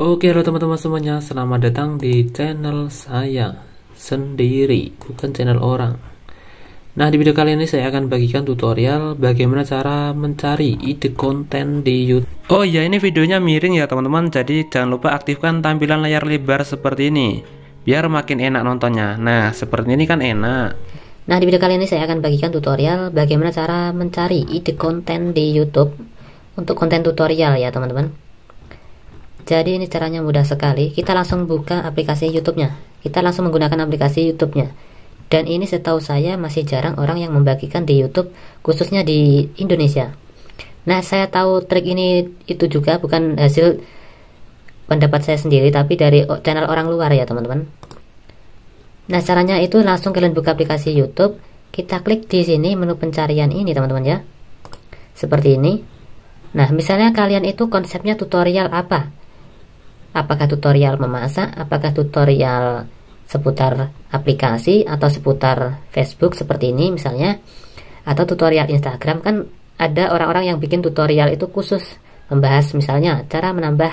Oke halo teman-teman semuanya Selamat datang di channel saya Sendiri Bukan channel orang Nah di video kali ini saya akan bagikan tutorial Bagaimana cara mencari ide konten di youtube Oh iya ini videonya miring ya teman-teman Jadi jangan lupa aktifkan tampilan layar lebar seperti ini Biar makin enak nontonnya Nah seperti ini kan enak Nah di video kali ini saya akan bagikan tutorial Bagaimana cara mencari ide konten di youtube Untuk konten tutorial ya teman-teman jadi ini caranya mudah sekali. Kita langsung buka aplikasi YouTube-nya. Kita langsung menggunakan aplikasi YouTube-nya. Dan ini setahu saya masih jarang orang yang membagikan di YouTube, khususnya di Indonesia. Nah, saya tahu trik ini itu juga bukan hasil pendapat saya sendiri, tapi dari channel orang luar ya, teman-teman. Nah, caranya itu langsung kalian buka aplikasi YouTube, kita klik di sini menu pencarian ini, teman-teman ya. Seperti ini. Nah, misalnya kalian itu konsepnya tutorial apa? apakah tutorial memasak, apakah tutorial seputar aplikasi atau seputar Facebook seperti ini misalnya atau tutorial Instagram kan ada orang-orang yang bikin tutorial itu khusus membahas misalnya cara menambah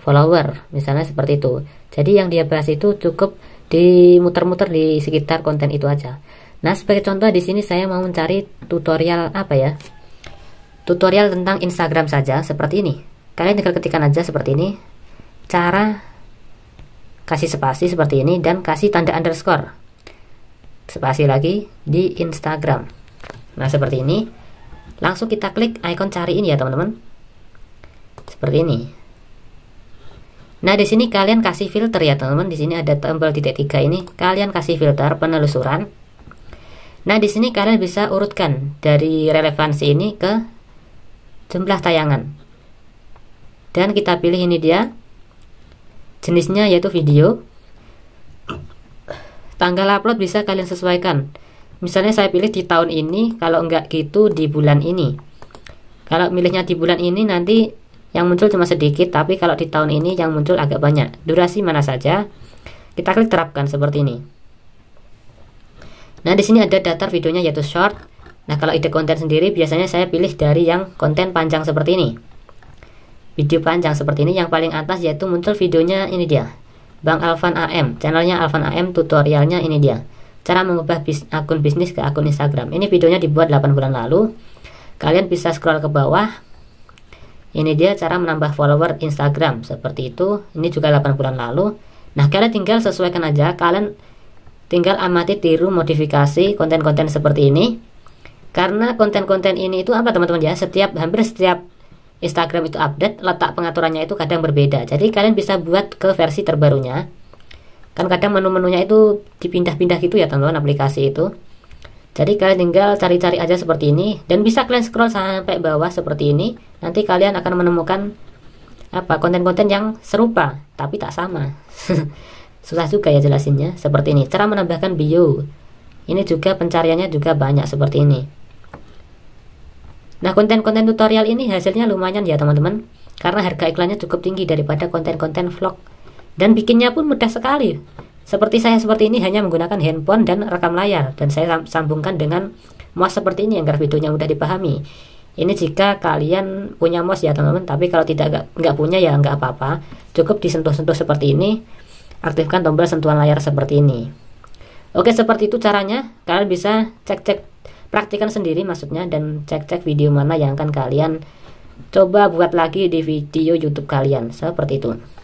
follower misalnya seperti itu jadi yang dia bahas itu cukup dimuter-muter di sekitar konten itu aja nah sebagai contoh di sini saya mau mencari tutorial apa ya tutorial tentang Instagram saja seperti ini kalian tinggal ketikkan aja seperti ini cara kasih spasi seperti ini dan kasih tanda underscore spasi lagi di Instagram nah seperti ini langsung kita klik icon cari ini ya teman-teman seperti ini nah di sini kalian kasih filter ya teman-teman di sini ada tombol titik tiga ini kalian kasih filter penelusuran nah di sini kalian bisa urutkan dari relevansi ini ke jumlah tayangan dan kita pilih ini dia Jenisnya yaitu video. Tanggal upload bisa kalian sesuaikan. Misalnya saya pilih di tahun ini, kalau enggak gitu di bulan ini. Kalau milihnya di bulan ini nanti yang muncul cuma sedikit, tapi kalau di tahun ini yang muncul agak banyak. Durasi mana saja. Kita klik terapkan seperti ini. Nah, di sini ada daftar videonya yaitu short. Nah, kalau ide konten sendiri biasanya saya pilih dari yang konten panjang seperti ini video panjang seperti ini yang paling atas yaitu muncul videonya ini dia Bang Alvan AM channelnya Alvan AM tutorialnya ini dia cara mengubah bis akun bisnis ke akun Instagram ini videonya dibuat 8 bulan lalu kalian bisa scroll ke bawah ini dia cara menambah follower Instagram seperti itu ini juga 8 bulan lalu nah kalian tinggal sesuaikan aja kalian tinggal amati tiru modifikasi konten-konten seperti ini karena konten-konten ini itu apa teman-teman ya setiap hampir setiap Instagram itu update, letak pengaturannya itu kadang berbeda. Jadi kalian bisa buat ke versi terbarunya. Kan kadang menu-menunya itu dipindah-pindah gitu ya teman-teman aplikasi itu. Jadi kalian tinggal cari-cari aja seperti ini dan bisa kalian scroll sampai bawah seperti ini. Nanti kalian akan menemukan apa konten-konten yang serupa tapi tak sama. Susah juga ya jelasinnya seperti ini. Cara menambahkan bio. Ini juga pencariannya juga banyak seperti ini. Nah, konten-konten tutorial ini hasilnya lumayan ya, teman-teman. Karena harga iklannya cukup tinggi daripada konten-konten vlog. Dan bikinnya pun mudah sekali. Seperti saya seperti ini hanya menggunakan handphone dan rekam layar. Dan saya sambungkan dengan mouse seperti ini yang grafik videonya mudah dipahami. Ini jika kalian punya mouse ya teman-teman, tapi kalau tidak nggak punya ya nggak apa-apa. Cukup disentuh-sentuh seperti ini, aktifkan tombol sentuhan layar seperti ini. Oke, seperti itu caranya. Kalian bisa cek-cek praktikan sendiri maksudnya dan cek-cek video mana yang akan kalian coba buat lagi di video YouTube kalian seperti itu.